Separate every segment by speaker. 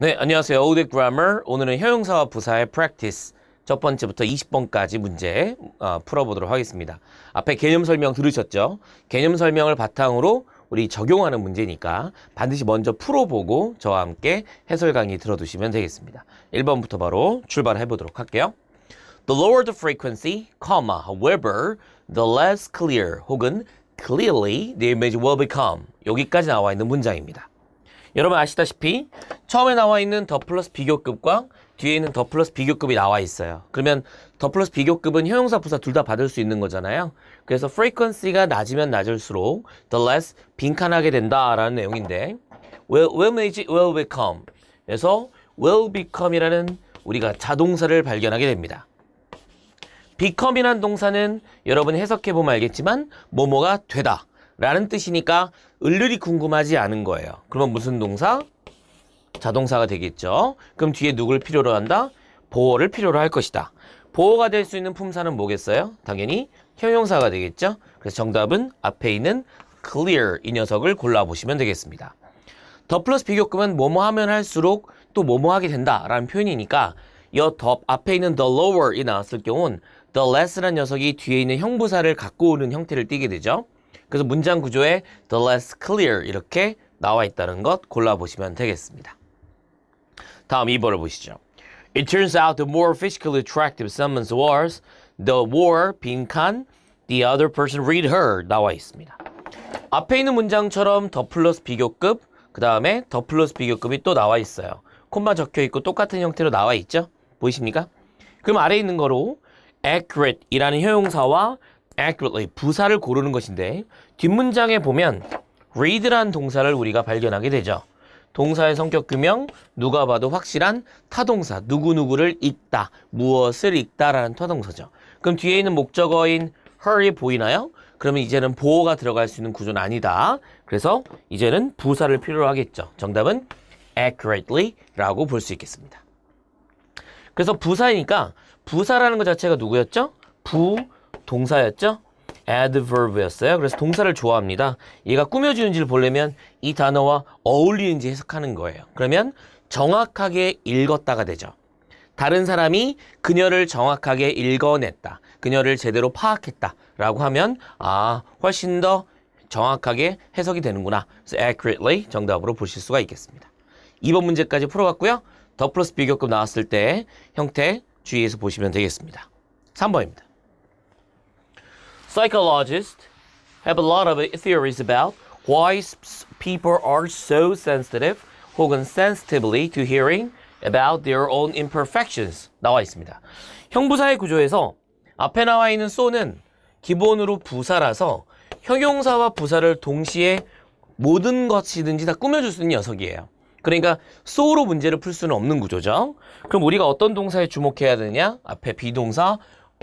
Speaker 1: 네, 안녕하세요. 오드 그라머. 오늘은 형용사와 부사의 practice 첫 번째부터 20번까지 문제 어, 풀어보도록 하겠습니다. 앞에 개념 설명 들으셨죠? 개념 설명을 바탕으로 우리 적용하는 문제니까 반드시 먼저 풀어보고 저와 함께 해설 강의 들어두시면 되겠습니다. 1번부터 바로 출발해 보도록 할게요. The lower the frequency, comma, however, the less clear 혹은 clearly the image will become 여기까지 나와 있는 문장입니다. 여러분 아시다시피 처음에 나와 있는 더 플러스 비교급과 뒤에 있는 더 플러스 비교급이 나와 있어요. 그러면 더 플러스 비교급은 형용사 부사 둘 다 받을 수 있는 거잖아요. 그래서 frequency가 낮으면 낮을수록 the less 빈칸하게 된다라는 내용인데 will, will 매지 will become 그래서 will become이라는 우리가 자동사를 발견하게 됩니다. become이란 동사는 여러분 해석해보면 알겠지만 뭐뭐가 되다 라는 뜻이니까 을률이 궁금하지 않은 거예요. 그러면 무슨 동사? 자동사가 되겠죠. 그럼 뒤에 누굴 필요로 한다? 보호를 필요로 할 것이다. 보호가 될 수 있는 품사는 뭐겠어요? 당연히 형용사가 되겠죠. 그래서 정답은 앞에 있는 clear 이 녀석을 골라보시면 되겠습니다. 더 플러스 비교급은 뭐뭐 하면 할수록 또 뭐뭐 하게 된다라는 표현이니까 여 더 앞에 있는 the lower이 나왔을 경우는 the l e s s 라는 녀석이 뒤에 있는 형부사를 갖고 오는 형태를 띠게 되죠. 그래서 문장 구조에 the less clear 이렇게 나와 있다는 것 골라보시면 되겠습니다. 다음 2번을 보시죠. It turns out the more physically attractive someone was, the more 빈칸 the other person read her 나와 있습니다. 앞에 있는 문장처럼 더 플러스 비교급, 그 다음에 더 플러스 비교급이 또 나와 있어요. 콤마 적혀 있고 똑같은 형태로 나와 있죠? 보이십니까? 그럼 아래에 있는 거로 accurate이라는 형용사와 accurately 부사를 고르는 것인데 뒷문장에 보면 read란 동사를 우리가 발견하게 되죠. 동사의 성격 규명, 누가 봐도 확실한 타동사, 누구누구를 읽다, 무엇을 읽다라는 타동사죠. 그럼 뒤에 있는 목적어인 her이 보이나요? 그러면 이제는 보호가 들어갈 수 있는 구조는 아니다. 그래서 이제는 부사를 필요로 하겠죠. 정답은 accurately라고 볼 수 있겠습니다. 그래서 부사니까 이 부사라는 것 자체가 누구였죠? 부, 동사였죠? adverb였어요. 그래서 동사를 좋아합니다. 얘가 꾸며주는지를 보려면 이 단어와 어울리는지 해석하는 거예요. 그러면 정확하게 읽었다가 되죠. 다른 사람이 그녀를 정확하게 읽어냈다. 그녀를 제대로 파악했다. 라고 하면 아 훨씬 더 정확하게 해석이 되는구나. 그래서 accurately 정답으로 보실 수가 있겠습니다. 2번 문제까지 풀어봤고요. 더 플러스 비교급 나왔을 때 형태 주의해서 보시면 되겠습니다. 3번입니다. Psychologists have a lot of theories about why people are so sensitive 혹은 sensitively to hearing about their own imperfections 나와 있습니다. 형부사의 구조에서 앞에 나와 있는 so는 기본으로 부사라서 형용사와 부사를 동시에 모든 것이든지 다 꾸며줄 수 있는 녀석이에요. 그러니까 so로 문제를 풀 수는 없는 구조죠. 그럼 우리가 어떤 동사에 주목해야 되냐? 느 앞에 비동사,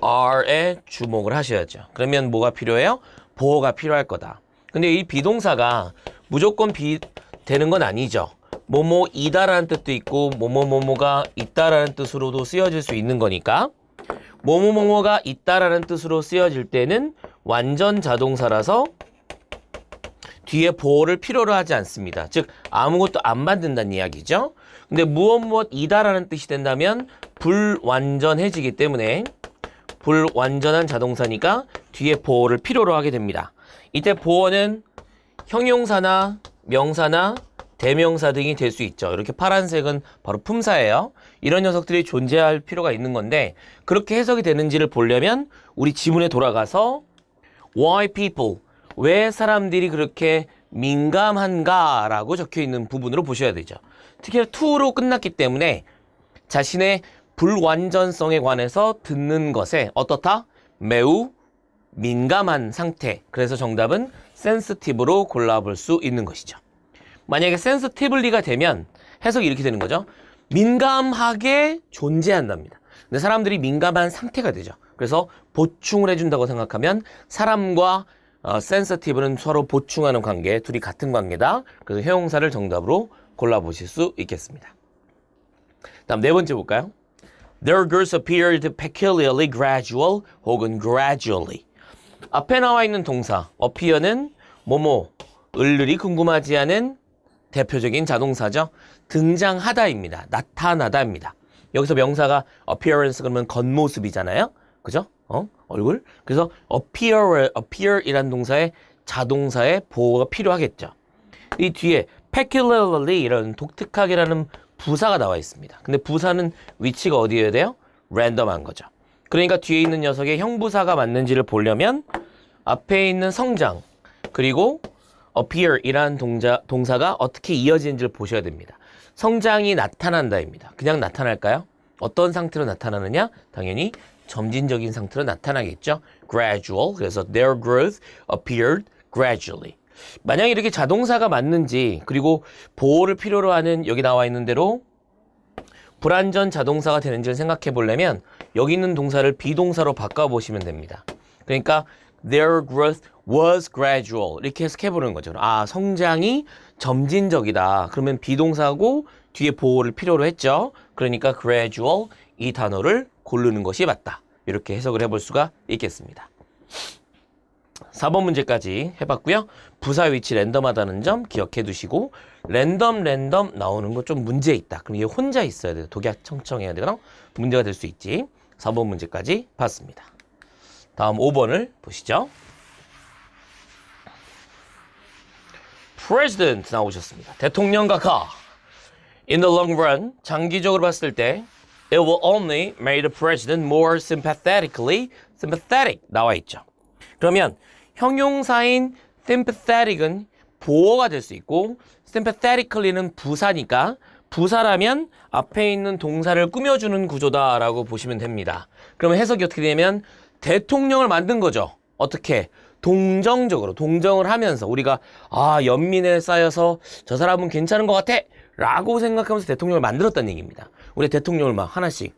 Speaker 1: are에 주목을 하셔야죠. 그러면 뭐가 필요해요? 보호가 필요할 거다. 근데 이 비동사가 무조건 비 되는 건 아니죠. 뭐뭐이다라는 뜻도 있고 뭐뭐뭐뭐가 있다라는 뜻으로도 쓰여질 수 있는 거니까 뭐뭐뭐뭐가 있다라는 뜻으로 쓰여질 때는 완전 자동사라서 뒤에 보호를 필요로 하지 않습니다. 즉 아무것도 안 만든다는 이야기죠. 근데 무엇 무엇이다라는 뜻이 된다면 불완전해지기 때문에 불완전한 자동사니까 뒤에 보호를 필요로 하게 됩니다. 이때 보호는 형용사나 명사나 대명사 등이 될 수 있죠. 이렇게 파란색은 바로 품사예요. 이런 녀석들이 존재할 필요가 있는 건데 그렇게 해석이 되는지를 보려면 우리 지문에 돌아가서 why people 왜 사람들이 그렇게 민감한가라고 적혀 있는 부분으로 보셔야 되죠. 특히나 to로 끝났기 때문에 자신의 불완전성에 관해서 듣는 것에 어떻다? 매우 민감한 상태. 그래서 정답은 센스티브로 골라볼 수 있는 것이죠. 만약에 센스티블리가 되면 해석이 이렇게 되는 거죠. 민감하게 존재한답니다. 근데 사람들이 민감한 상태가 되죠. 그래서 보충을 해준다고 생각하면 사람과 어, 센서티브는 서로 보충하는 관계, 둘이 같은 관계다. 그래서 형용사를 정답으로 골라보실 수 있겠습니다. 다음 네 번째 볼까요? Their g i r l s appeared peculiarly gradual 혹은 gradually. 앞에 나와 있는 동사 appear는 뭐뭐 을률이 궁금하지 않은 대표적인 자동사죠. 등장하다입니다. 나타나다입니다. 여기서 명사가 appearance 그러면 겉모습이잖아요. 그죠? 어? 얼굴. 그래서 appear, appear이란 동사의 자동사의 보호가 필요하겠죠. 이 뒤에 peculiarly 이런 독특하게라는 부사가 나와 있습니다. 근데 부사는 위치가 어디여야 돼요? 랜덤한 거죠. 그러니까 뒤에 있는 녀석의 형부사가 맞는지를 보려면 앞에 있는 성장 그리고 appear이라는 동자, 동사가 어떻게 이어지는지를 보셔야 됩니다. 성장이 나타난다입니다. 그냥 나타날까요? 어떤 상태로 나타나느냐? 당연히 점진적인 상태로 나타나겠죠. gradual. 그래서 their growth appeared gradually. 만약 이렇게 자동사가 맞는지 그리고 보호를 필요로 하는 여기 나와 있는 대로 불완전 자동사가 되는지를 생각해 보려면 여기 있는 동사를 비동사로 바꿔보시면 됩니다. 그러니까 their growth was gradual 이렇게 해석해 보는 거죠. 아 성장이 점진적이다. 그러면 비동사고 뒤에 보호를 필요로 했죠. 그러니까 gradual 이 단어를 고르는 것이 맞다. 이렇게 해석을 해 볼 수가 있겠습니다. 4번 문제까지 해봤고요. 부사 위치 랜덤하다는 점 기억해 두시고 랜덤 랜덤 나오는 거 좀 문제 있다. 그럼 이게 혼자 있어야 돼요. 독약 청청해야 되거나 문제가 될 수 있지. 4번 문제까지 봤습니다. 다음 5번을 보시죠. President 나오셨습니다. 대통령 각하. In the long run, 장기적으로 봤을 때 It will only make the president more sympathetically sympathetic 나와 있죠. 그러면 형용사인 sympathetic은 보어가 될 수 있고 sympathetically는 부사니까 부사라면 앞에 있는 동사를 꾸며주는 구조다라고 보시면 됩니다. 그러면 해석이 어떻게 되면 냐 대통령을 만든 거죠. 어떻게? 동정적으로 동정을 하면서 우리가 아 연민에 쌓여서 저 사람은 괜찮은 것 같아 라고 생각하면서 대통령을 만들었다는 얘기입니다. 우리 대통령을 막 하나씩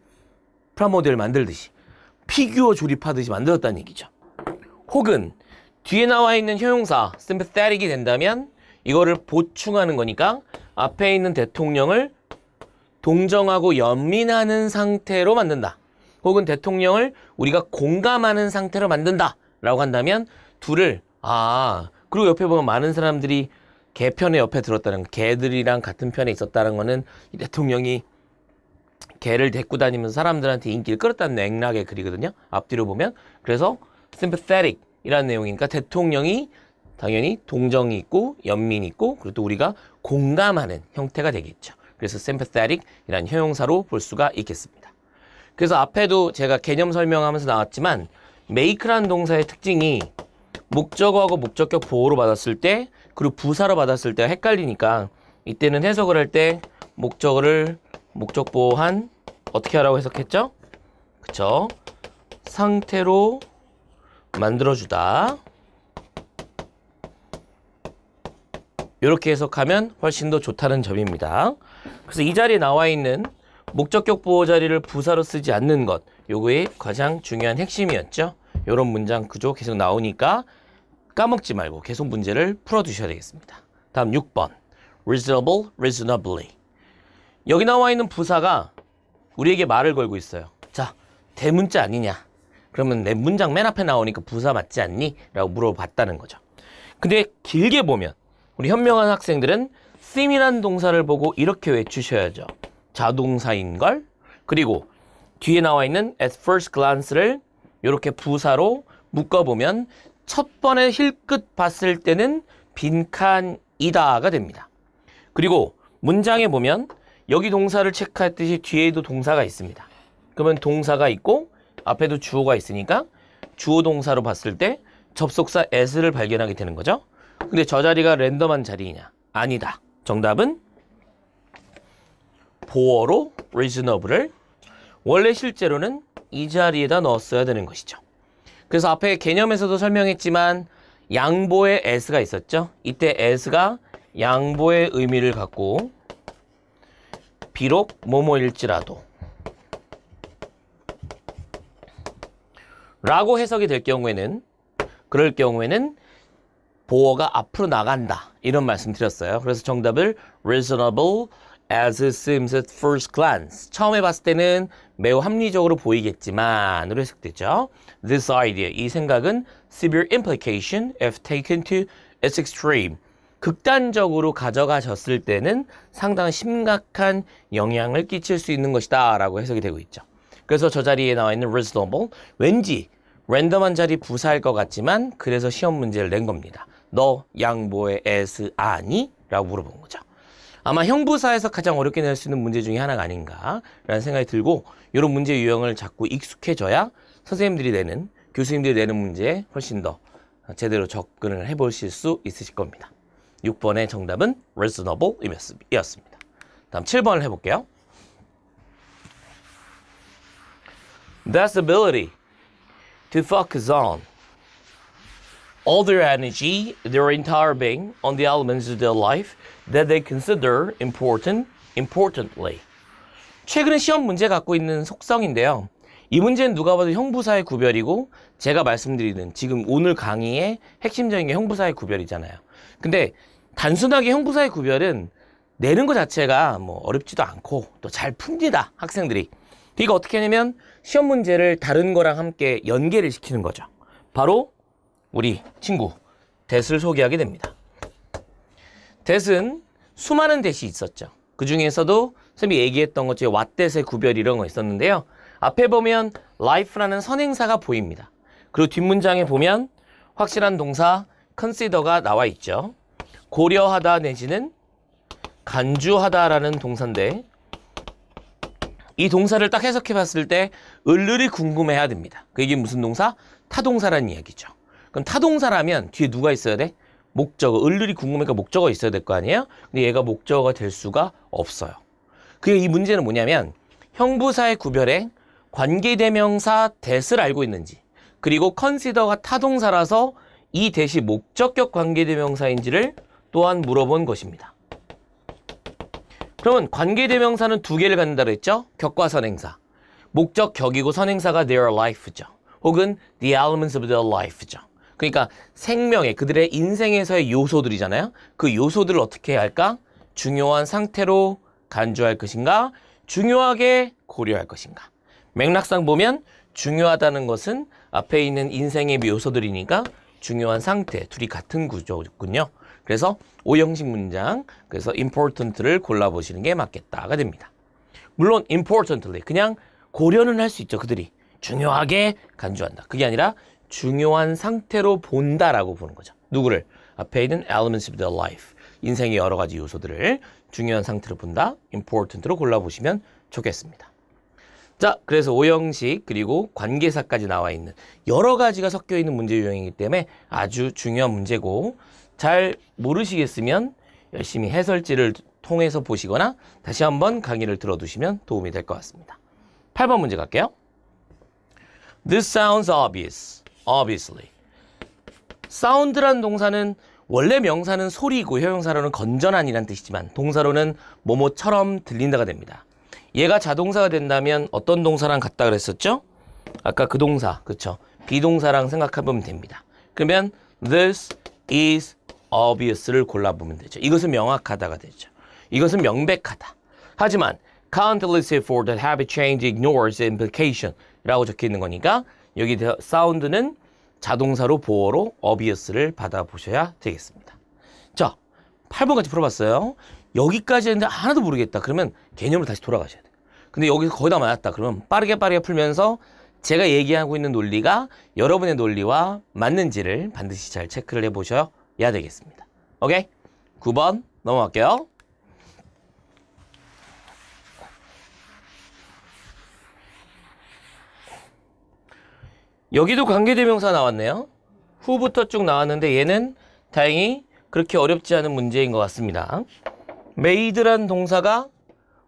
Speaker 1: 프라모델 만들듯이 피규어 조립하듯이 만들었다는 얘기죠. 혹은 뒤에 나와 있는 형용사 sympathetic이 된다면 이거를 보충하는 거니까 앞에 있는 대통령을 동정하고 연민하는 상태로 만든다. 혹은 대통령을 우리가 공감하는 상태로 만든다. 라고 한다면 둘을 아 그리고 옆에 보면 많은 사람들이 개편의 옆에 들었다는 개들이랑 같은 편에 있었다는 거는 대통령이 개를 데리고 다니면서 사람들한테 인기를 끌었다는 맥락의 글이거든요. 앞뒤로 보면 그래서 sympathetic 이라 내용이니까 대통령이 당연히 동정이 있고 연민이 있고 그리고 또 우리가 공감하는 형태가 되겠죠. 그래서 sympathetic 이라 형용사로 볼 수가 있겠습니다. 그래서 앞에도 제가 개념 설명하면서 나왔지만 m a k e 라 동사의 특징이 목적어하고 목적격 보호로 받았을 때 그리고 부사로 받았을 때 헷갈리니까 이때는 해석을 할 때 목적어를 목적 보호한 어떻게 하라고 해석했죠? 그쵸? 상태로 만들어주다. 이렇게 해석하면 훨씬 더 좋다는 점입니다. 그래서 이 자리에 나와 있는 목적격 보호 자리를 부사로 쓰지 않는 것 요거의 가장 중요한 핵심이었죠. 이런 문장 그조 계속 나오니까 까먹지 말고 계속 문제를 풀어두셔야 되겠습니다. 다음 6번 reasonable, reasonably 여기 나와 있는 부사가 우리에게 말을 걸고 있어요. 자, 대문자 아니냐 그러면 맨 문장 맨 앞에 나오니까 부사 맞지 않니? 라고 물어봤다는 거죠. 근데 길게 보면 우리 현명한 학생들은 seem이란 동사를 보고 이렇게 외치셔야죠. 자동사인걸? 그리고 뒤에 나와 있는 at first glance를 이렇게 부사로 묶어보면 첫 번에 힐끗 봤을 때는 빈칸이다가 됩니다. 그리고 문장에 보면 여기 동사를 체크했듯이 뒤에도 동사가 있습니다. 그러면 동사가 있고 앞에도 주어가 있으니까 주어 동사로 봤을 때 접속사 s를 발견하게 되는 거죠. 근데 저 자리가 랜덤한 자리이냐? 아니다. 정답은 보어로 reasonable을 원래 실제로는 이 자리에다 넣었어야 되는 것이죠. 그래서 앞에 개념에서도 설명했지만 양보의 s가 있었죠. 이때 s가 양보의 의미를 갖고 비록 뭐뭐일지라도 라고 해석이 될 경우에는 그럴 경우에는 보어가 앞으로 나간다 이런 말씀 드렸어요. 그래서 정답을 reasonable as it seems at first glance 처음에 봤을 때는 매우 합리적으로 보이겠지만으로 해석되죠. This idea 이 생각은 severe implication if taken to its extreme 극단적으로 가져가셨을 때는 상당히 심각한 영향을 끼칠 수 있는 것이다 라고 해석이 되고 있죠. 그래서 저 자리에 나와 있는 reasonable 왠지 랜덤한 자리 부사일 것 같지만 그래서 시험 문제를 낸 겁니다. 너 양보의 S 아니? 라고 물어본 거죠. 아마 형부사에서 가장 어렵게 낼 수 있는 문제 중에 하나가 아닌가라는 생각이 들고 이런 문제 유형을 자꾸 익숙해져야 선생님들이 내는 교수님들이 내는 문제에 훨씬 더 제대로 접근을 해보실 수 있으실 겁니다. 6번의 정답은 reasonable이었습니다. 다음 7번을 해볼게요. That's ability. to focus on all their energy, their entire being on the elements of their life that they consider important, importantly. 최근에 시험 문제 갖고 있는 속성인데요. 이 문제는 누가 봐도 형부사의 구별이고 제가 말씀드리는 지금 오늘 강의의 핵심적인 게 형부사의 구별이잖아요. 근데 단순하게 형부사의 구별은 내는 것 자체가 뭐 어렵지도 않고 또 잘 풉니다. 학생들이. 이거 어떻게 하냐면 시험 문제를 다른 거랑 함께 연계를 시키는 거죠. 바로 우리 친구 댓을 소개하게 됩니다. 댓은 수많은 댓이 있었죠. 그 중에서도 선생님이 얘기했던 것 중에 왓댓의 구별 이런 거 있었는데요. 앞에 보면 life라는 선행사가 보입니다. 그리고 뒷문장에 보면 확실한 동사 consider가 나와 있죠. 고려하다 내지는 간주하다라는 동사인데 이 동사를 딱 해석해 봤을 때 을을이 궁금해야 됩니다. 그게 무슨 동사? 타동사라는 이야기죠. 그럼 타동사라면 뒤에 누가 있어야 돼? 목적어. 을을이 궁금해니까 목적어 있어야 될 거 아니에요? 근데 얘가 목적어가 될 수가 없어요. 그게 이 문제는 뭐냐면 형부사의 구별에 관계대명사 대을 알고 있는지 그리고 컨시더가 타동사라서 이 대시 목적격 관계대명사인지를 또한 물어본 것입니다. 그러면 관계대명사는 두 개를 갖는다 그랬죠? 격과 선행사. 목적 격이고 선행사가 their life죠. 혹은 the elements of their life죠. 그러니까 생명의 그들의 인생에서의 요소들이잖아요. 그 요소들을 어떻게 해야 할까? 중요한 상태로 간주할 것인가? 중요하게 고려할 것인가? 맥락상 보면 중요하다는 것은 앞에 있는 인생의 요소들이니까 중요한 상태, 둘이 같은 구조군요. 그래서 오형식 문장, 그래서 important를 골라보시는 게 맞겠다가 됩니다. 물론 importantly 그냥 고려는 할 수 있죠. 그들이 중요하게 간주한다. 그게 아니라 중요한 상태로 본다라고 보는 거죠. 누구를? 앞에 있는 elements of their life, 인생의 여러 가지 요소들을 중요한 상태로 본다, important로 골라보시면 좋겠습니다. 자, 그래서 오형식 그리고 관계사까지 나와 있는 여러 가지가 섞여 있는 문제 유형이기 때문에 아주 중요한 문제고 잘 모르시겠으면 열심히 해설지를 통해서 보시거나 다시 한번 강의를 들어두시면 도움이 될 것 같습니다. 8번 문제 갈게요. This sounds obvious. Obviously. 사운드란 동사는 원래 명사는 소리이고 형용사로는 건전한이란 뜻이지만 동사로는 뭐뭐처럼 들린다가 됩니다. 얘가 자동사가 된다면 어떤 동사랑 같다 그랬었죠? 아까 그 동사, 그쵸? 비동사랑 생각해보면 됩니다. 그러면 this is obvious를 골라보면 되죠. 이것은 명확하다가 되죠. 이것은 명백하다. 하지만 countless f o r t that habit change ignores implication 라고 적혀 있는 거니까 여기 사운드는 자동사로 보어로 obvious를 받아보셔야 되겠습니다. 자, 8번까지 풀어봤어요. 여기까지 했는데 하나도 모르겠다. 그러면 개념으로 다시 돌아가셔야 돼요. 근데 여기서 거의 다 맞았다. 그러면 빠르게 빠르게 풀면서 제가 얘기하고 있는 논리가 여러분의 논리와 맞는지를 반드시 잘 체크를 해보셔야 야 되겠습니다. 오케이? 9번 넘어갈게요. 여기도 관계대명사 나왔네요. 후부터 쭉 나왔는데 얘는 다행히 그렇게 어렵지 않은 문제인 것 같습니다. 메이드란 동사가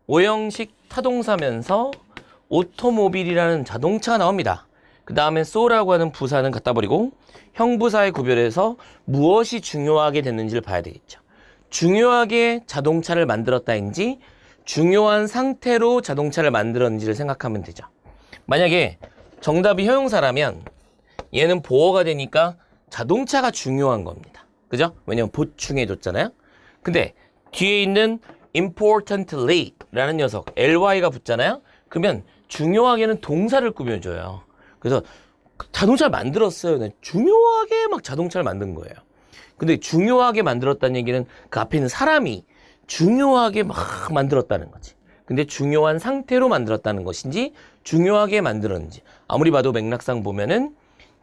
Speaker 1: 오형식 타동사면서 오토모빌이라는 자동차가 나옵니다. 그 다음에 소라고 하는 부사는 갖다 버리고 형부사의 구별에서 무엇이 중요하게 됐는지를 봐야 되겠죠. 중요하게 자동차를 만들었다인지 중요한 상태로 자동차를 만들었는지를 생각하면 되죠. 만약에 정답이 형용사라면 얘는 보어가 되니까 자동차가 중요한 겁니다. 그죠? 왜냐면 보충해줬잖아요. 근데 뒤에 있는 importantly 라는 녀석 ly가 붙잖아요. 그러면 중요하게는 동사를 꾸며줘요. 그래서 자동차를 만들었어요. 중요하게 막 자동차를 만든 거예요. 근데 중요하게 만들었다는 얘기는 그 앞에 있는 사람이 중요하게 막 만들었다는 거지. 근데 중요한 상태로 만들었다는 것인지 중요하게 만들었는지 아무리 봐도 맥락상 보면은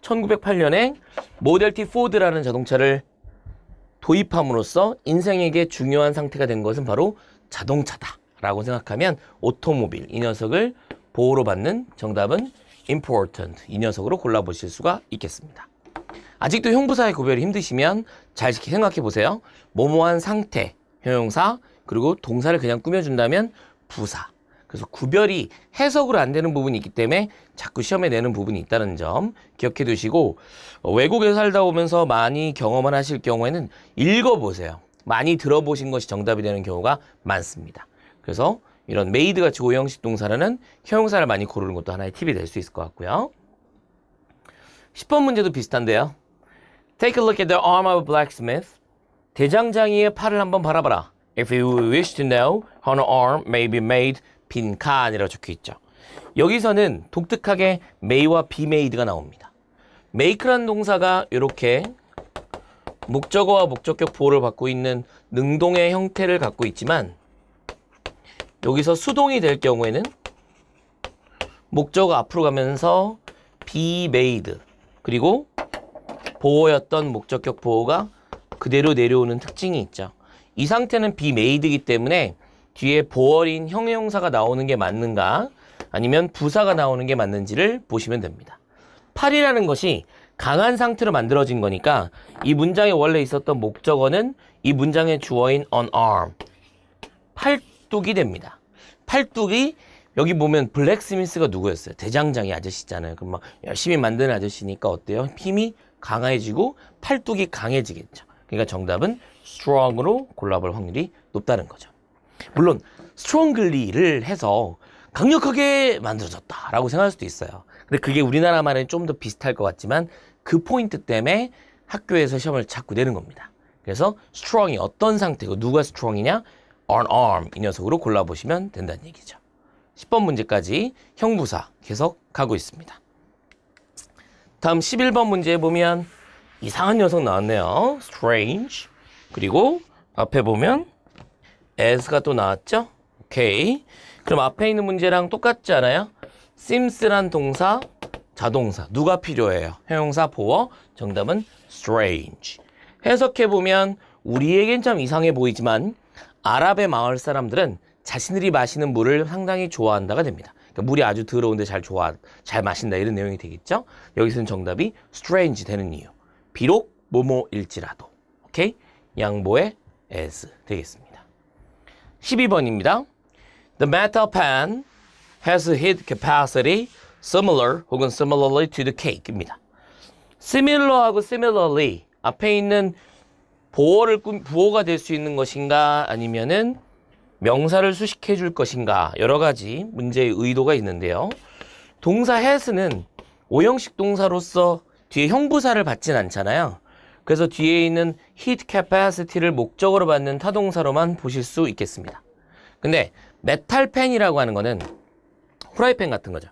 Speaker 1: 1908년에 모델 T 포드라는 자동차를 도입함으로써 인생에게 중요한 상태가 된 것은 바로 자동차다라고 생각하면 오토모빌 이 녀석을 보호로 받는 정답은 important 이 녀석으로 골라보실 수가 있겠습니다. 아직도 형부사의 구별이 힘드시면 잘 생각해 보세요. 모모한 상태, 형용사, 그리고 동사를 그냥 꾸며준다면 부사. 그래서 구별이 해석으로 안 되는 부분이 있기 때문에 자꾸 시험에 내는 부분이 있다는 점 기억해 두시고 어, 외국에 살다 오면서 많이 경험을 하실 경우에는 읽어보세요. 많이 들어보신 것이 정답이 되는 경우가 많습니다. 그래서 이런 메이드같이 오형식 동사라는 형용사를 많이 고르는 것도 하나의 팁이 될 수 있을 것 같고요. 10번 문제도 비슷한데요. Take a look at the arm of a blacksmith. 대장장이의 팔을 한번 바라봐라. If you wish to know how an arm may be made, 빈 칸이라고 적혀 있죠. 여기서는 독특하게 may와 be made가 나옵니다. make라는 동사가 이렇게 목적어와 목적격 보호를 받고 있는 능동의 형태를 갖고 있지만 여기서 수동이 될 경우에는 목적 앞으로 가면서 be made 그리고 보호였던 목적격 보호가 그대로 내려오는 특징이 있죠. 이 상태는 be made이기 때문에 뒤에 보어인 형용사가 나오는 게 맞는가 아니면 부사가 나오는 게 맞는지를 보시면 됩니다. 8이라는 것이 강한 상태로 만들어진 거니까 이 문장에 원래 있었던 목적어는 이 문장의 주어인 on arm 팔뚝이 됩니다. 팔뚝이 여기 보면 블랙스미스가 누구였어요? 대장장이 아저씨잖아요. 그럼 막 열심히 만드는 아저씨니까 어때요? 힘이 강해지고 팔뚝이 강해지겠죠. 그러니까 정답은 strong으로 골라볼 확률이 높다는 거죠. 물론 strongly를 해서 강력하게 만들어졌다라고 생각할 수도 있어요. 근데 그게 우리나라 말에는 좀더 비슷할 것 같지만 그 포인트 때문에 학교에서 시험을 자꾸 내는 겁니다. 그래서 strong이 어떤 상태고 누가 strong이냐? on arm 이 녀석으로 골라보시면 된다는 얘기죠. 10번 문제까지 형부사 계속 가고 있습니다. 다음 11번 문제 에 보면 이상한 녀석 나왔네요. strange 그리고 앞에 보면 as가 또 나왔죠? 오케 그럼 앞에 있는 문제랑 똑같지 않아요? sims란 동사, 자동사 누가 필요해요? 형용사 보어 정답은 strange 해석해보면 우리에겐 참 이상해 보이지만 아랍의 마을 사람들은 자신들이 마시는 물을 상당히 좋아한다가 됩니다. 그러니까 물이 아주 더러운데 잘 좋아, 잘 마신다 이런 내용이 되겠죠? 여기서는 정답이 strange 되는 이유. 비록 뭐뭐일지라도. 오케이? 양보의 as 되겠습니다. 12번입니다. The metal pan has a heat capacity similar 혹은 similarly to the cake입니다. similar하고 similarly 앞에 있는 보어를 꾸, 부호가될 수 있는 것인가 아니면은 명사를 수식해 줄 것인가 여러 가지 문제의 의도가 있는데요. 동사 has는 오형식 동사로서 뒤에 형부사를 받진 않잖아요. 그래서 뒤에 있는 heat capacity를 목적으로 받는 타동사로만 보실 수 있겠습니다. 근데 메탈 팬이라고 하는 거는 프라이팬 같은 거죠.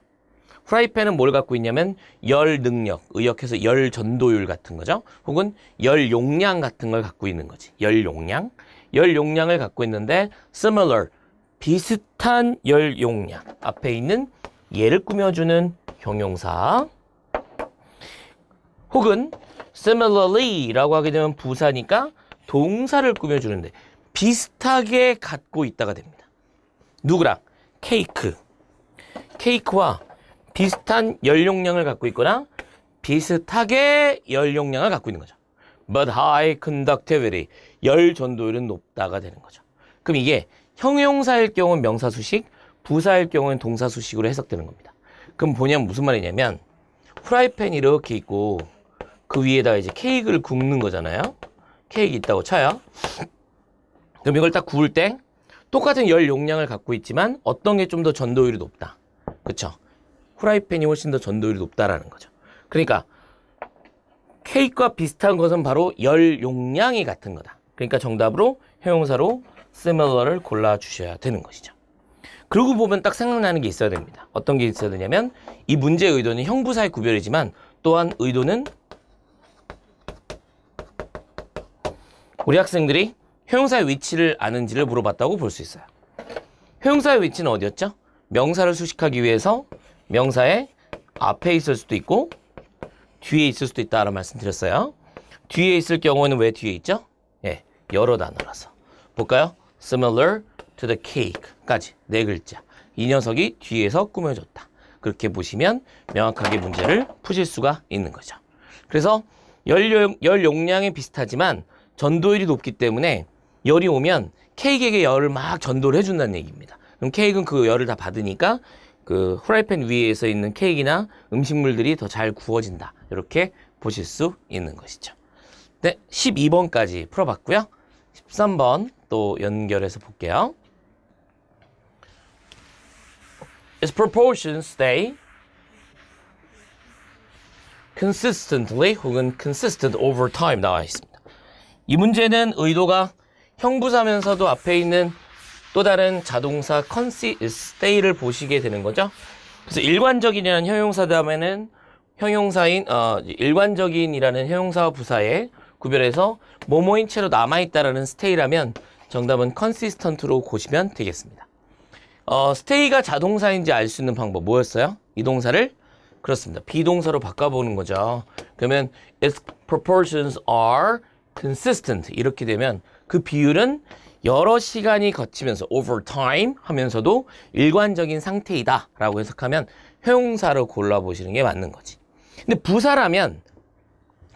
Speaker 1: 프라이팬은 뭘 갖고 있냐면 열 능력, 의역해서 열 전도율 같은 거죠. 혹은 열 용량 같은 걸 갖고 있는 거지. 열 용량. 열 용량을 갖고 있는데 similar, 비슷한 열 용량. 앞에 있는 얘를 꾸며주는 형용사. 혹은 similarly라고 하게 되면 부사니까 동사를 꾸며주는데 비슷하게 갖고 있다가 됩니다. 누구랑? 케이크. 케이크와 비슷한 연용량을 갖고 있거나 비슷하게 연용량을 갖고 있는 거죠. But high conductivity, 열 전도율은 높다가 되는 거죠. 그럼 이게 형용사일 경우는 명사수식, 부사일 경우는 동사수식으로 해석되는 겁니다. 그럼 보냐면 무슨 말이냐면 프라이팬이 이렇게 있고 그 위에다가 이제 케이크를 굽는 거잖아요. 케이크 있다고 쳐요. 그럼 이걸 딱 구울 때 똑같은 열 용량을 갖고 있지만 어떤 게 좀 더 전도율이 높다. 그쵸? 후라이팬이 훨씬 더 전도율이 높다라는 거죠. 그러니까 케이크와 비슷한 것은 바로 열 용량이 같은 거다. 그러니까 정답으로 형용사로 similar를 골라주셔야 되는 것이죠. 그러고 보면 딱 생각나는 게 있어야 됩니다. 어떤 게 있어야 되냐면 이 문제의 의도는 형부사의 구별이지만 또한 의도는 우리 학생들이 형용사의 위치를 아는지를 물어봤다고 볼 수 있어요. 형용사의 위치는 어디였죠? 명사를 수식하기 위해서 명사의 앞에 있을 수도 있고 뒤에 있을 수도 있다라는 말씀드렸어요. 뒤에 있을 경우에는 왜 뒤에 있죠? 예, 여러 단어라서. 볼까요? similar to the cake까지 네 글자. 이 녀석이 뒤에서 꾸며줬다. 그렇게 보시면 명확하게 문제를 푸실 수가 있는 거죠. 그래서 열, 열 용량이 비슷하지만 전도율이 높기 때문에 열이 오면 케이크에게 열을 막 전도를 해준다는 얘기입니다. 그럼 케이크는 그 열을 다 받으니까 그 후라이팬 위에서 있는 케이크나 음식물들이 더 잘 구워진다. 이렇게 보실 수 있는 것이죠. 네, 12번까지 풀어봤고요. 13번 또 연결해서 볼게요. i s proportions stay consistently 혹은 consistent over time 나와 있습니다. 이 문제는 의도가 형부사면서도 앞에 있는 또 다른 자동사 consi 를 보시게 되는 거죠. 그래서 일관적인이라는 형용사 다음에는 형용사인 어, 일관적인이라는 형용사와 부사에 구별해서 모모인 채로 남아있다라는 스테이라면 정답은 컨시스턴트로보시면 되겠습니다. 어, s t a 가 자동사인지 알 수 있는 방법 뭐였어요? 이 동사를 그렇습니다. 비동사로 바꿔보는 거죠. 그러면 its proportions are consistent 이렇게 되면 그 비율은 여러 시간이 거치면서 over time 하면서도 일관적인 상태이다 라고 해석하면 형용사로 골라보시는 게 맞는 거지. 근데 부사라면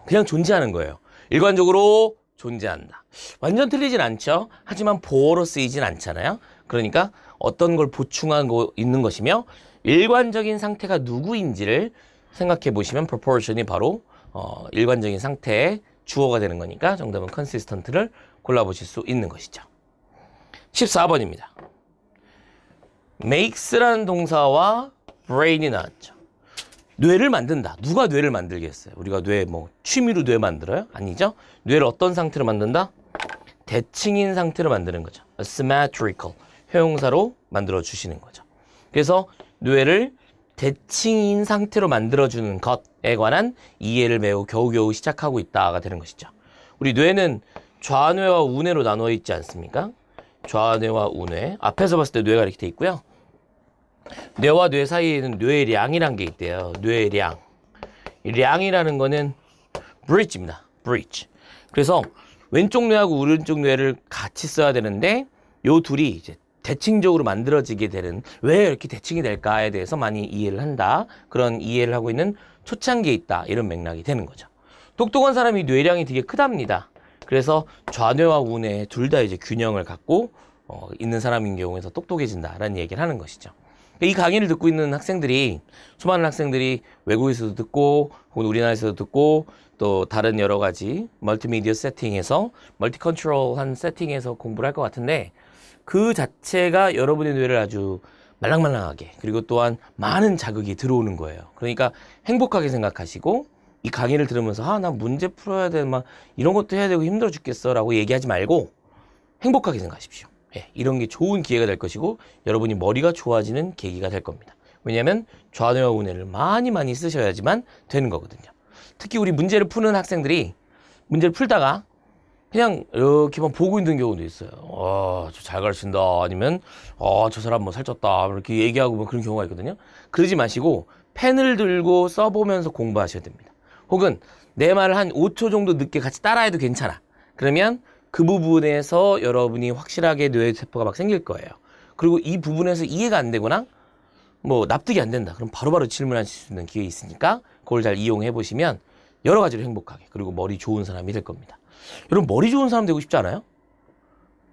Speaker 1: 그냥 존재하는 거예요. 일관적으로 존재한다. 완전 틀리진 않죠. 하지만 보어로 쓰이진 않잖아요. 그러니까 어떤 걸 보충하고 있는 것이며 일관적인 상태가 누구인지를 생각해 보시면 proportion이 바로 어, 일관적인 상태의 주어가 되는 거니까 정답은 consistent를 골라보실 수 있는 것이죠. 14번입니다. makes라는 동사와 brain이 나왔죠. 뇌를 만든다. 누가 뇌를 만들겠어요? 우리가 뇌 뭐 취미로 뇌 만들어요? 아니죠. 뇌를 어떤 상태로 만든다? 대칭인 상태로 만드는 거죠. symmetrical. 회용사로 만들어 주시는 거죠. 그래서 뇌를 대칭인 상태로 만들어주는 것에 관한 이해를 매우 겨우겨우 시작하고 있다가 되는 것이죠. 우리 뇌는 좌뇌와 우뇌로 나누어 있지 않습니까? 좌뇌와 우뇌 앞에서 봤을 때 뇌가 이렇게 돼 있고요 뇌와 뇌 사이에는 뇌량이란 게 있대요 뇌량 량이라는 거는 브릿지입니다 브릿지 그래서 왼쪽 뇌하고 오른쪽 뇌를 같이 써야 되는데 요 둘이 이제 대칭적으로 만들어지게 되는 왜 이렇게 대칭이 될까에 대해서 많이 이해를 한다 그런 이해를 하고 있는 초창기에 있다 이런 맥락이 되는 거죠 똑똑한 사람이 뇌량이 되게 크답니다 그래서 좌뇌와 우뇌 둘 다 이제 균형을 갖고 어, 있는 사람인 경우에서 똑똑해진다라는 얘기를 하는 것이죠. 그러니까 이 강의를 듣고 있는 학생들이 수많은 학생들이 외국에서도 듣고 혹은 우리나라에서도 듣고 또 다른 여러 가지 멀티미디어 세팅에서 멀티컨트롤한 세팅에서 공부를 할 것 같은데 그 자체가 여러분의 뇌를 아주 말랑말랑하게 그리고 또한 많은 자극이 들어오는 거예요. 그러니까 행복하게 생각하시고 이 강의를 들으면서 아나 문제 풀어야 돼막 이런 것도 해야 되고 힘들어 죽겠어라고 얘기하지 말고 행복하게 생각하십시오. 예, 이런 게 좋은 기회가 될 것이고 여러분이 머리가 좋아지는 계기가 될 겁니다. 왜냐하면 좌뇌와 우뇌를 많이 많이 쓰셔야지만 되는 거거든요. 특히 우리 문제를 푸는 학생들이 문제를 풀다가 그냥 이렇게만 보고 있는 경우도 있어요. 어, 아, 저 잘 가르친다. 아니면, 아, 저 사람 뭐 살쪘다. 이렇게 얘기하고 뭐 그런 경우가 있거든요. 그러지 마시고, 펜을 들고 써보면서 공부하셔야 됩니다. 혹은 내 말을 한 5초 정도 늦게 같이 따라해도 괜찮아. 그러면 그 부분에서 여러분이 확실하게 뇌세포가 막 생길 거예요. 그리고 이 부분에서 이해가 안 되거나 뭐 납득이 안 된다. 그럼 바로바로 질문하실 수 있는 기회 있으니까 그걸 잘 이용해 보시면 여러 가지로 행복하게 그리고 머리 좋은 사람이 될 겁니다. 여러분 머리 좋은 사람 되고 싶지 않아요?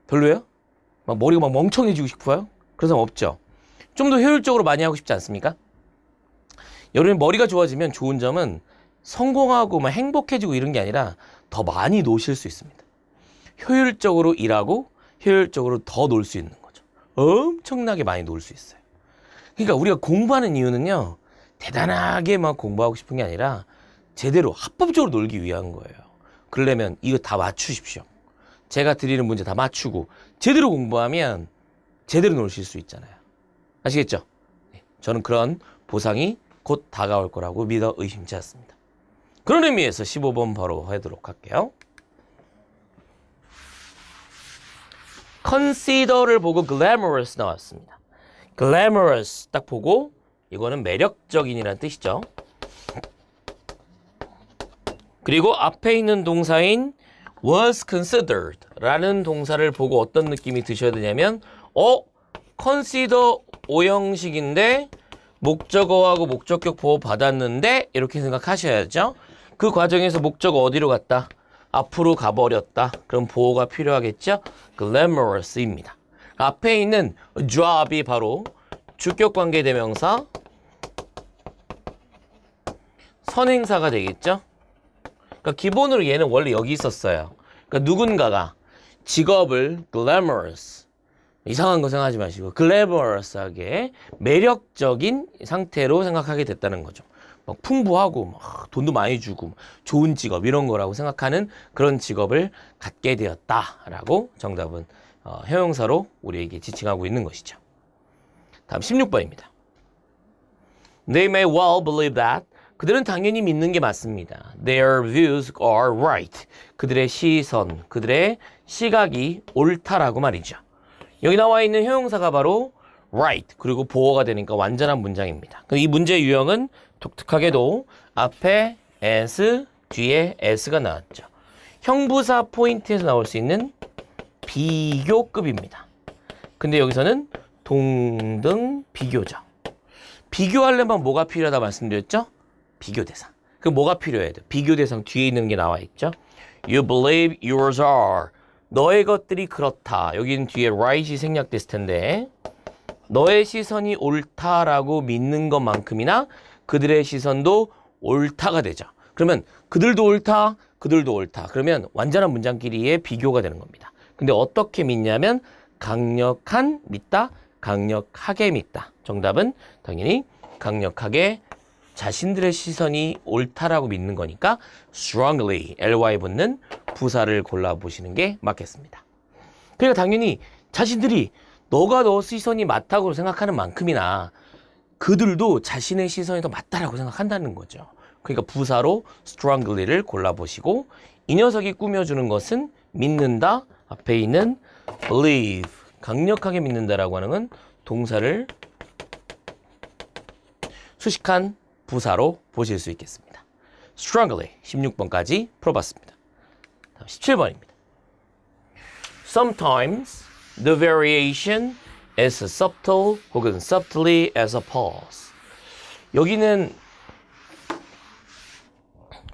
Speaker 1: 별로예요? 막 머리가 막 멍청해지고 싶어요? 그런 사람 없죠. 좀 더 효율적으로 많이 하고 싶지 않습니까? 여러분 머리가 좋아지면 좋은 점은 성공하고 막 행복해지고 이런 게 아니라 더 많이 노실 수 있습니다. 효율적으로 일하고 효율적으로 더 놀 수 있는 거죠. 엄청나게 많이 놀 수 있어요. 그러니까 우리가 공부하는 이유는요. 대단하게 막 공부하고 싶은 게 아니라 제대로 합법적으로 놀기 위한 거예요. 그러려면 이거 다 맞추십시오. 제가 드리는 문제 다 맞추고 제대로 공부하면 제대로 놀실수 있잖아요. 아시겠죠? 네, 저는 그런 보상이 곧 다가올 거라고 믿어 의심치 않습니다. 그런 의미에서 15번 바로 하도록 할게요. consider를 보고 glamorous 나왔습니다. glamorous 딱 보고 이거는 매력적인이라는 뜻이죠. 그리고 앞에 있는 동사인 was considered 라는 동사를 보고 어떤 느낌이 드셔야 되냐면 어? consider 오형식인데 목적어하고 목적격 보호 받았는데 이렇게 생각하셔야죠. 그 과정에서 목적어 디로 갔다? 앞으로 가버렸다. 그럼 보호가 필요하겠죠? glamorous입니다. 앞에 있는 job이 바로 주격관계 대명사 선행사가 되겠죠? 그러니까 기본으로 얘는 원래 여기 있었어요. 그러니까 누군가가 직업을 glamorous 이상한 거 생각하지 마시고 glamorous하게 매력적인 상태로 생각하게 됐다는 거죠. 막 풍부하고 막 돈도 많이 주고 좋은 직업 이런 거라고 생각하는 그런 직업을 갖게 되었다라고 정답은 어, 형용사로 우리에게 지칭하고 있는 것이죠. 다음 16번입니다. They may well believe that 그들은 당연히 믿는 게 맞습니다. Their views are right. 그들의 시선, 그들의 시각이 옳다라고 말이죠. 여기 나와 있는 형용사가 바로 right 그리고 보어가 되니까 완전한 문장입니다. 그럼 이 문제의 유형은 독특하게도 앞에 s, 뒤에 s가 나왔죠. 형부사 포인트에서 나올 수 있는 비교급입니다. 근데 여기서는 동등 비교죠. 비교하려면 뭐가 필요하다 말씀드렸죠? 비교대상. 그 뭐가 필요해요? 비교대상 뒤에 있는 게 나와 있죠. You believe yours are. 너의 것들이 그렇다. 여기는 뒤에 right이 생략됐을 텐데 너의 시선이 옳다라고 믿는 것만큼이나 그들의 시선도 옳다가 되죠. 그러면 그들도 옳다, 그들도 옳다. 그러면 완전한 문장끼리의 비교가 되는 겁니다. 근데 어떻게 믿냐면 강력한 믿다, 강력하게 믿다. 정답은 당연히 강력하게 자신들의 시선이 옳다라고 믿는 거니까 strongly, ly 붙는 부사를 골라보시는 게 맞겠습니다. 그러니까 당연히 자신들이 너가 너 시선이 맞다고 생각하는 만큼이나 그들도 자신의 시선이 더 맞다라고 생각한다는 거죠. 그러니까 부사로 strongly를 골라보시고 이 녀석이 꾸며주는 것은 믿는다 앞에 있는 believe 강력하게 믿는다라고 하는 건 동사를 수식한 부사로 보실 수 있겠습니다. strongly 16번까지 풀어봤습니다. 다음 17번입니다. Sometimes the variation as subtle 혹은 subtly as a pause. 여기는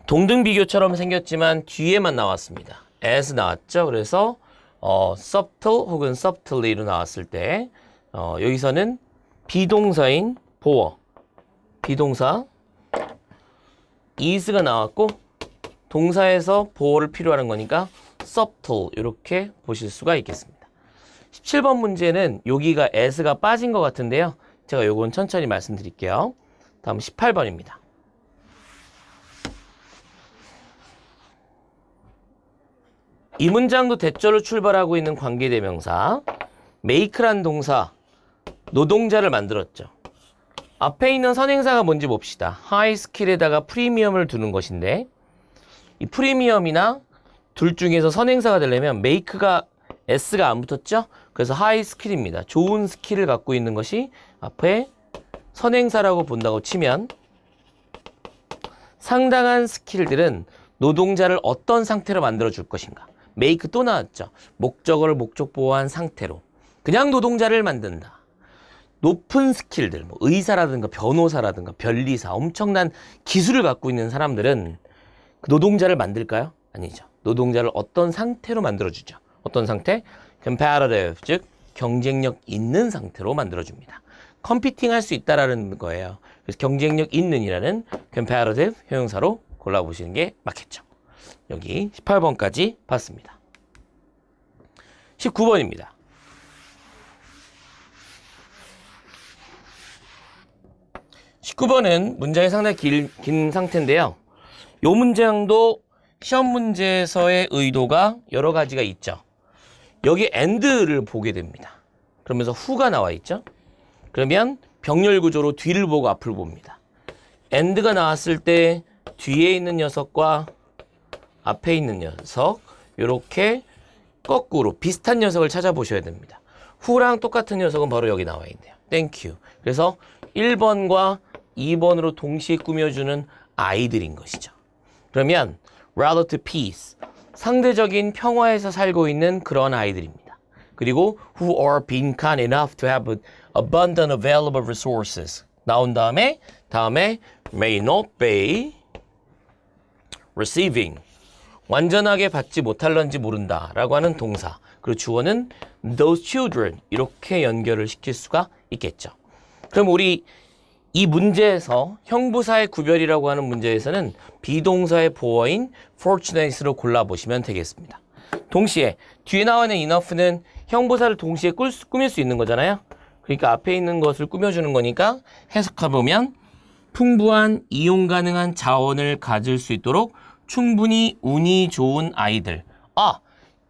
Speaker 1: 동등 비교처럼 생겼지만 뒤에만 나왔습니다. as 나왔죠. 그래서 어, subtle 혹은 subtly로 나왔을 때 어, 여기서는 비동사인 보어 비동사 is가 나왔고 동사에서 보어를 필요하는 거니까 subtle 이렇게 보실 수가 있겠습니다. 17번 문제는 여기가 S가 빠진 것 같은데요. 제가 요건 천천히 말씀드릴게요. 다음 18번입니다. 이 문장도 대절로 출발하고 있는 관계대명사 메이크란 동사 노동자를 만들었죠. 앞에 있는 선행사가 뭔지 봅시다. 하이 스킬에다가 프리미엄을 두는 것인데 이 프리미엄이나 둘 중에서 선행사가 되려면 메이크가 S가 안 붙었죠? 그래서 하이 스킬입니다. 좋은 스킬을 갖고 있는 것이 앞에 선행사라고 본다고 치면 상당한 스킬들은 노동자를 어떤 상태로 만들어줄 것인가. 메이크 또 나왔죠. 목적을 목적 보호한 상태로. 그냥 노동자를 만든다. 높은 스킬들, 뭐 의사라든가 변호사라든가 변리사, 엄청난 기술을 갖고 있는 사람들은 그 노동자를 만들까요? 아니죠. 노동자를 어떤 상태로 만들어주죠. 어떤 상태? competitive, 즉 경쟁력 있는 상태로 만들어줍니다. 컴피팅 할 수 있다라는 거예요. 그래서 경쟁력 있는이라는 competitive 형용사로 골라보시는 게 맞겠죠. 여기 18번까지 봤습니다. 19번입니다. 1 9 번은 문장이 상당히 길, 긴 상태인데요. 이 문장도 시험 문제에서의 의도가 여러 가지가 있죠. 여기 엔드를 보게 됩니다. 그러면서 후가 나와 있죠. 그러면 병렬 구조로 뒤를 보고 앞을 봅니다. 엔드가 나왔을 때 뒤에 있는 녀석과 앞에 있는 녀석 이렇게 거꾸로 비슷한 녀석을 찾아보셔야 됩니다. 후랑 똑같은 녀석은 바로 여기 나와 있네요. 땡큐. 그래서 1번과 2번으로 동시에 꾸며주는 아이들인 것이죠. 그러면 relative p e a c e 상대적인 평화에서 살고 있는 그런 아이들입니다. 그리고 who are 빈칸 enough to have abundant available resources 나온 다음에 다음에 may not be receiving 완전하게 받지 못할런지 모른다 라고 하는 동사 그리고 주어는 those children 이렇게 연결을 시킬 수가 있겠죠. 그럼 우리 이 문제에서 형부사의 구별이라고 하는 문제에서는 비동사의 보어인 fortunate로 골라보시면 되겠습니다. 동시에 뒤에 나와 있는 enough는 형부사를 동시에 꿀, 꾸밀 수 있는 거잖아요. 그러니까 앞에 있는 것을 꾸며주는 거니까 해석해보면 풍부한 이용 가능한 자원을 가질 수 있도록 충분히 운이 좋은 아이들 아!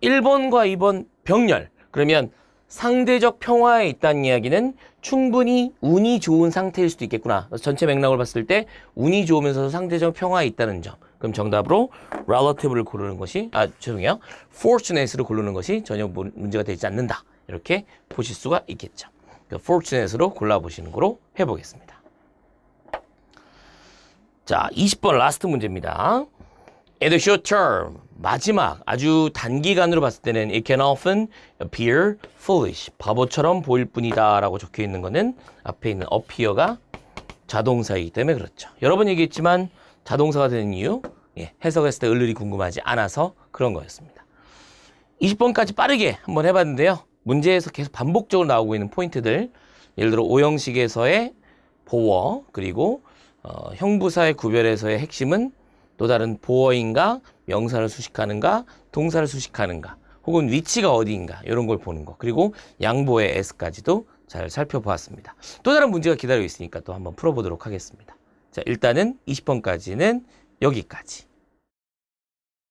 Speaker 1: 1번과 2번 병렬 그러면 상대적 평화에 있다는 이야기는 충분히 운이 좋은 상태일 수도 있겠구나. 전체 맥락을 봤을 때 운이 좋으면서 상대적 평화에 있다는 점. 그럼 정답으로 relative를 고르는 것이 아 죄송해요. fortunate를 고르는 것이 전혀 문제가 되지 않는다. 이렇게 보실 수가 있겠죠. 그러니까 fortunate로 골라보시는 거로 해보겠습니다. 자, 20번 라스트 문제입니다. In the short term, 마지막 아주 단기간으로 봤을 때는 it can often appear foolish. 바보처럼 보일 뿐이다 라고 적혀 있는 거는 앞에 있는 appear가 자동사이기 때문에 그렇죠. 여러 분 얘기했지만 자동사가 되는 이유 예, 해석했을 때 을을이 궁금하지 않아서 그런 거였습니다. 20번까지 빠르게 한번 해봤는데요. 문제에서 계속 반복적으로 나오고 있는 포인트들 예를 들어 오형식에서의 보어 그리고 어, 형부사의 구별에서의 핵심은 또 다른 보어인가, 명사를 수식하는가, 동사를 수식하는가, 혹은 위치가 어디인가 이런 걸 보는 거. 그리고 양보의 S까지도 잘 살펴보았습니다. 또 다른 문제가 기다리고 있으니까 또 한번 풀어보도록 하겠습니다. 자, 일단은 20번까지는 여기까지.